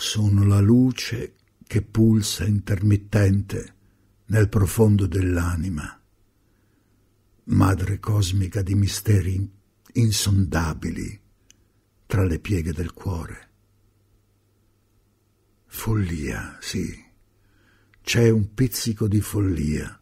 sono la luce che pulsa intermittente nel profondo dell'anima, madre cosmica di misteri insondabili tra le pieghe del cuore. Follia, sì, c'è un pizzico di follia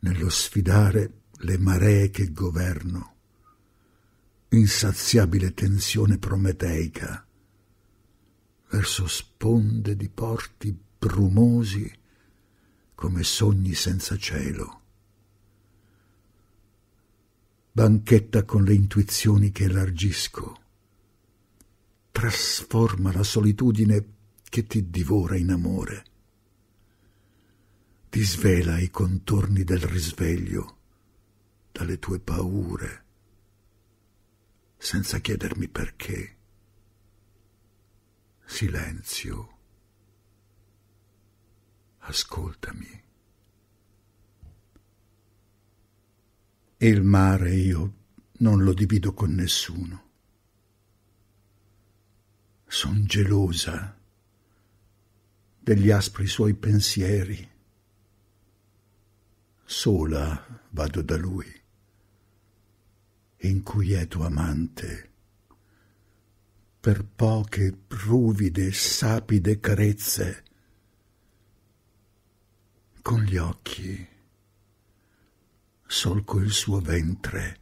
nello sfidare le maree che governo, insaziabile tensione prometeica verso sponde di porti brumosi come sogni senza cielo. Banchetta con le intuizioni che elargisco. Trasforma la solitudine che ti divora in amore. Disvela i contorni del risveglio dalle tue paure, senza chiedermi perché. Silenzio. Ascoltami. Il mare io non lo divido con nessuno. Son gelosa degli aspri suoi pensieri. Sola vado da lui, inquieto amante per poche ruvide, sapide carezze, con gli occhi solco il suo ventre,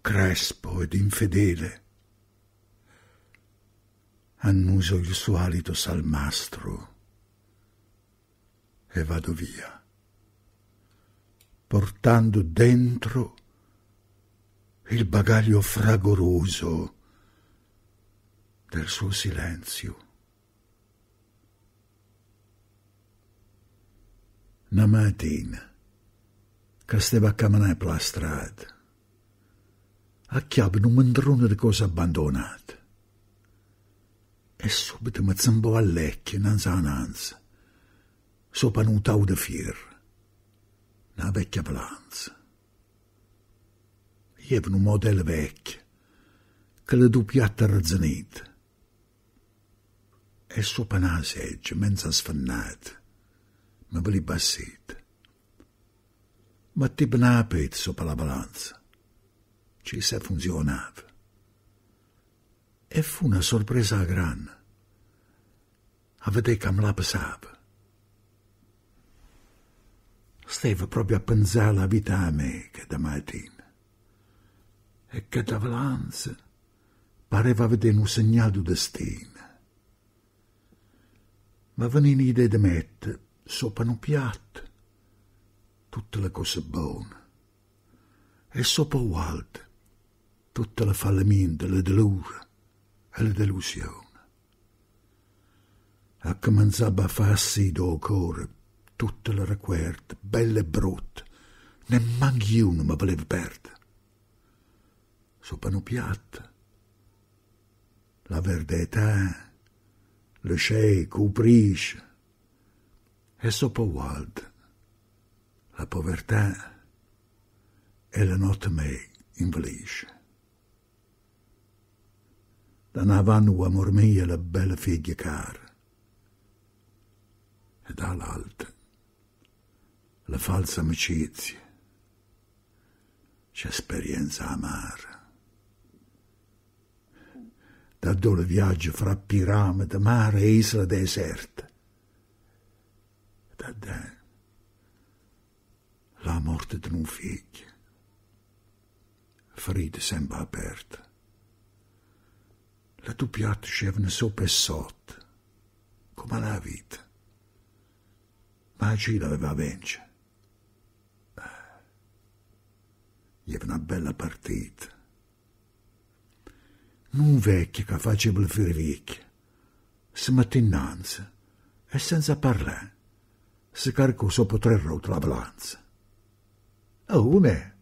crespo ed infedele. Annuso il suo alito salmastro e vado via, portando dentro il bagaglio fragoroso del suo silenzio. Una mattina, che stava camminando per la strada, acchiava un mandrone di cose abbandonate. E subito mi zambò a lecchio, nanza a nanza, sopra un tau di fier, una vecchia planza. Ieva un modello vecchio, che le due piatte razzanite, e il suo panasegge, mezzo sfannato, ma ve li bassit. Ma ti benapit sopra la balanza. Ci se funzionava. E fu una sorpresa grande. A vedere come la passava. Stava proprio a pensare alla vita a me che da mattina. E che da valanza pareva vedere un segnale di destino ma venini de demet sopra un piatto. Tutte le cose buone. E sopra Walt tutte le fallimento, le delure e le delusioni. A cominciava a farsi do cuore tutte le requerte, belle e brutte, nemmeno uno mi voleva perdere. Sopra un piatto, la verdetà le sceicco, Uprish e sopra Sopowald. La povertà e la notte me invalisce. Da navannu amor mia la bella figlia cara e dall'alta la falsa amicizia c'è esperienza amara da dove viaggio fra piramide, mare e isla deserta. Da Dan, la morte di un figlio, ferite sempre aperte. Le tue piatte scevano sopra e sotto, come la vita. Ma ci l'aveva vince. Ah. Gli è una bella partita non vecchia che face blefere vecchia. Si mette innanzi e senza parlare si caricò sopra tre rotte la balanza. E una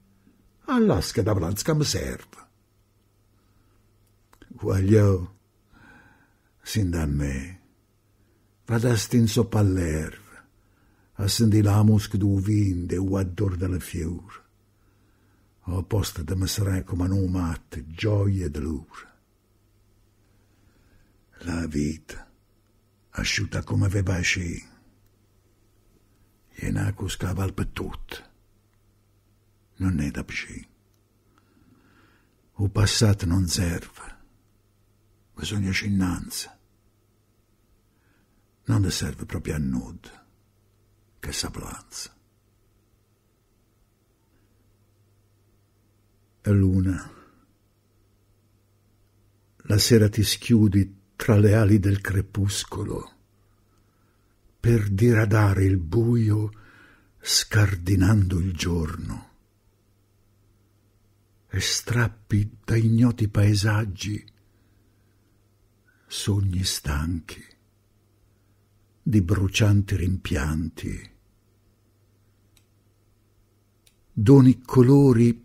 all'asca da balanza che mi serve. Guagliò, sin da me, vada a stin sopra l'erba, a sentire la mosca du vin e o addor delle fiore. O posta da messerà come un matto, gioia e dolore la vita, asciutta come ve baci, Ienaco per tutto, non è da pci. O passato non serve, bisogna innanzi. Non ne serve proprio a nulla che saplanza. E luna, la sera ti schiudi tra le ali del crepuscolo per diradare il buio scardinando il giorno e strappi da ignoti paesaggi sogni stanchi di brucianti rimpianti doni colori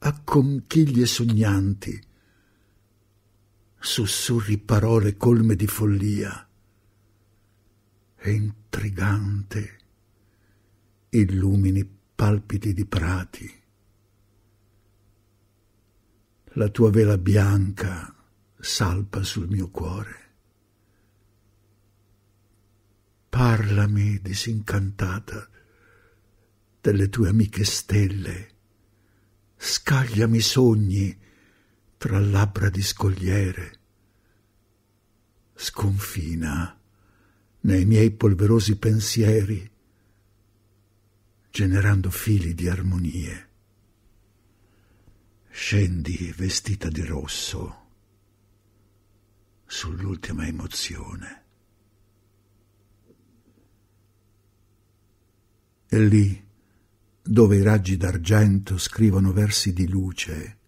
a conchiglie sognanti sussurri parole colme di follia. E intrigante illumini palpiti di prati. La tua vela bianca salpa sul mio cuore. Parlami, disincantata, delle tue amiche stelle. Scagliami sogni tra labbra di scogliere sconfina nei miei polverosi pensieri, generando fili di armonie. Scendi vestita di rosso sull'ultima emozione. E lì, dove i raggi d'argento scrivono versi di luce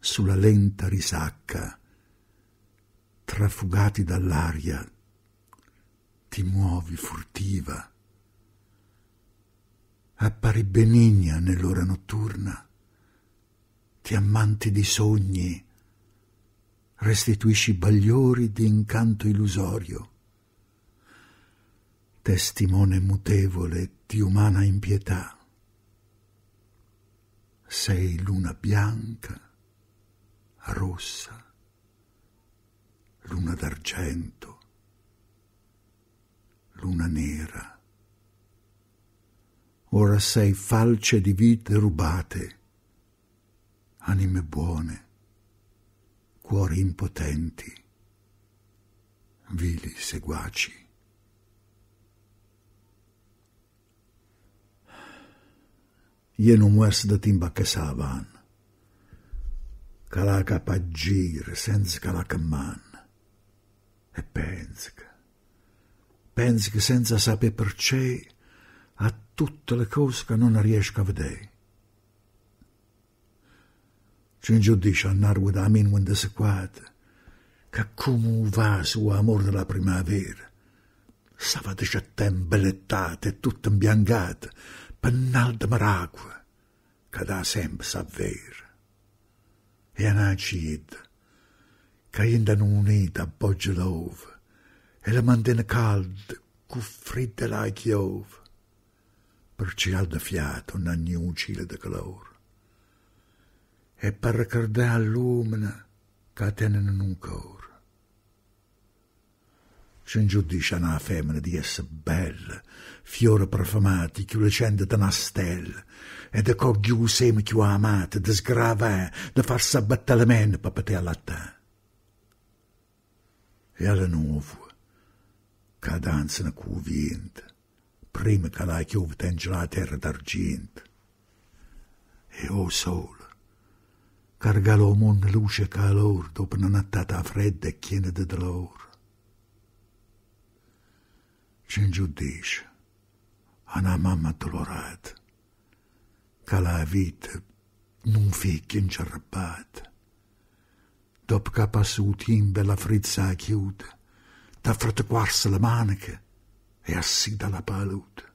sulla lenta risacca, trafugati dall'aria, ti muovi furtiva, appari benigna nell'ora notturna, ti ammanti di sogni, restituisci bagliori di incanto illusorio. Testimone mutevole di umana impietà, sei luna bianca, rossa, luna d'argento, luna nera. Ora sei falce di vite rubate, anime buone, cuori impotenti, vili seguaci. Io non muoio da timbakke saavan. Kalaka senza sens man e pensa, pensa che senza sapere perché a tutte le cose che non riesco a vedere. C'è un giudice a Narwood Amin quando si quadra, che come va vaso amore della primavera, stava dicendo imbellettata e tutta imbiancata, pennal di maracqua, che da sempre sa E una città caiendano unita appoggio la ova e la mantene calda cu fritta la chiove, per cialda fiato non ogni ucile di calore e per ricordare all'umana che in un cor. C'è un giudice a una femmina di essere bella, fiore profumati, che lucende da una stella, e da cogliù un seme che amate, di sgravare, da far mani per poter allattare. Ela le nu Cada ança com o vento. Prima que lá que houve tende lá a terra E o sol. Carga o mundo luce e calor dopo una nattata fredda e piena de dolore. C'è un giudice, ana mamma dolorata, ca la vita non fichi incerrabata. Dopo che ha passato in bella frizza a chiuda, da frataguarsi le maniche e assida la palude.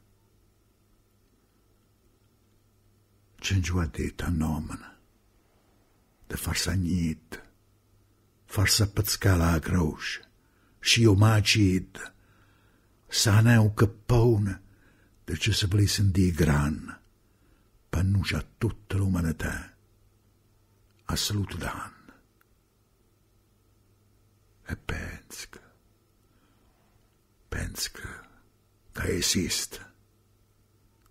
C'è giù a detta nomina, de farsa niente, farsa pezzcala la croce, scio macid, sana un cappone, de ci si volesse di gran, pannuccia tutta l'umanità, a salute d'anno e penso que, penso que da esiste,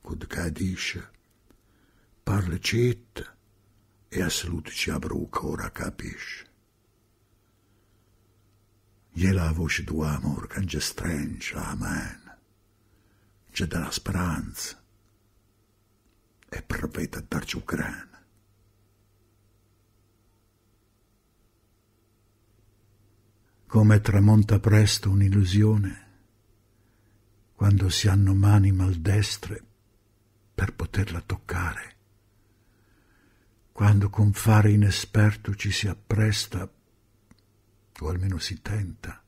quando cá dice, parla citta e a salute ci avrà un cuore a capisce. E la voce d'uomo che è stringe a mano, ci dà speranza e provvede a darci un grano. come tramonta presto un'illusione, quando si hanno mani maldestre per poterla toccare, quando con fare inesperto ci si appresta, o almeno si tenta,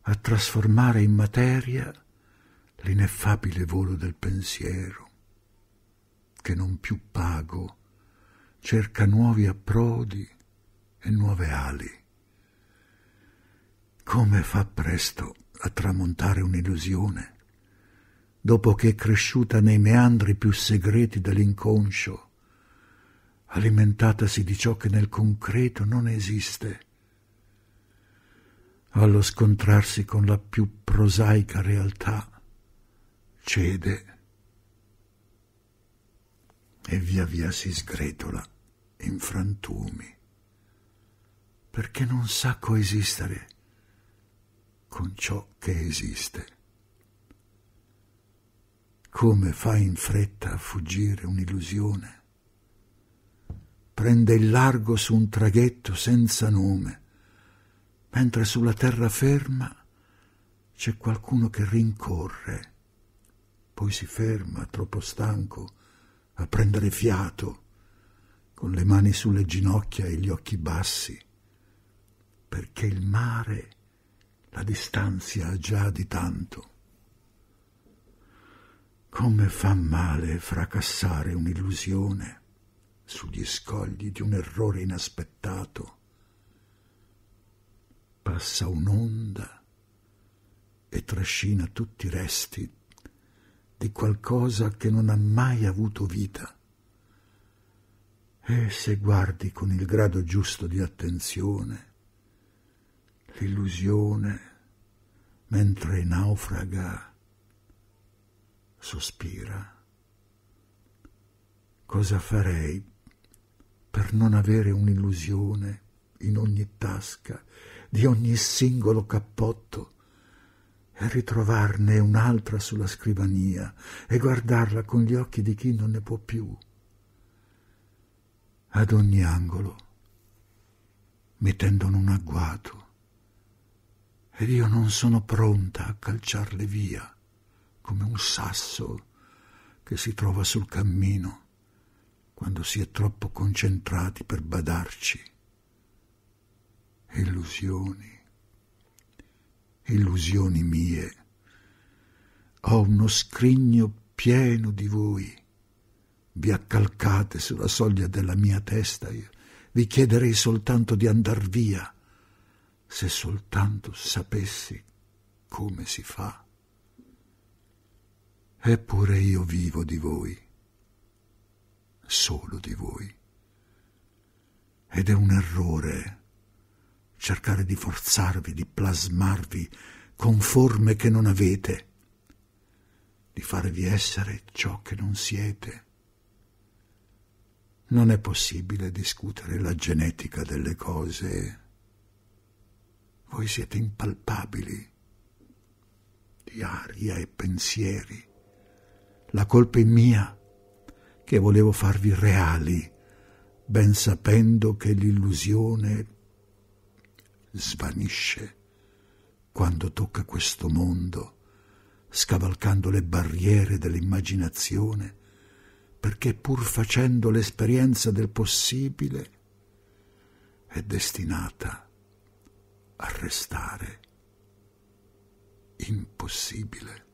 a trasformare in materia l'ineffabile volo del pensiero, che non più pago cerca nuovi approdi e nuove ali. Come fa presto a tramontare un'illusione, dopo che è cresciuta nei meandri più segreti dell'inconscio, alimentatasi di ciò che nel concreto non esiste. Allo scontrarsi con la più prosaica realtà, cede e via via si sgretola in frantumi, perché non sa coesistere con ciò che esiste. Come fai in fretta a fuggire un'illusione? Prende il largo su un traghetto senza nome, mentre sulla terraferma c'è qualcuno che rincorre, poi si ferma, troppo stanco, a prendere fiato, con le mani sulle ginocchia e gli occhi bassi, perché il mare è la distanzia già di tanto. Come fa male fracassare un'illusione sugli scogli di un errore inaspettato. Passa un'onda e trascina tutti i resti di qualcosa che non ha mai avuto vita. E se guardi con il grado giusto di attenzione, illusione mentre naufraga, sospira. Cosa farei per non avere un'illusione in ogni tasca di ogni singolo cappotto e ritrovarne un'altra sulla scrivania e guardarla con gli occhi di chi non ne può più? Ad ogni angolo mi tendono un agguato ed io non sono pronta a calciarle via come un sasso che si trova sul cammino quando si è troppo concentrati per badarci. Illusioni, illusioni mie. Ho uno scrigno pieno di voi. Vi accalcate sulla soglia della mia testa. vi chiederei soltanto di andar via se soltanto sapessi come si fa. Eppure io vivo di voi, solo di voi. Ed è un errore cercare di forzarvi, di plasmarvi con forme che non avete, di farvi essere ciò che non siete. Non è possibile discutere la genetica delle cose voi siete impalpabili di aria e pensieri. La colpa è mia che volevo farvi reali, ben sapendo che l'illusione svanisce quando tocca questo mondo, scavalcando le barriere dell'immaginazione, perché pur facendo l'esperienza del possibile, è destinata arrestare. Impossibile.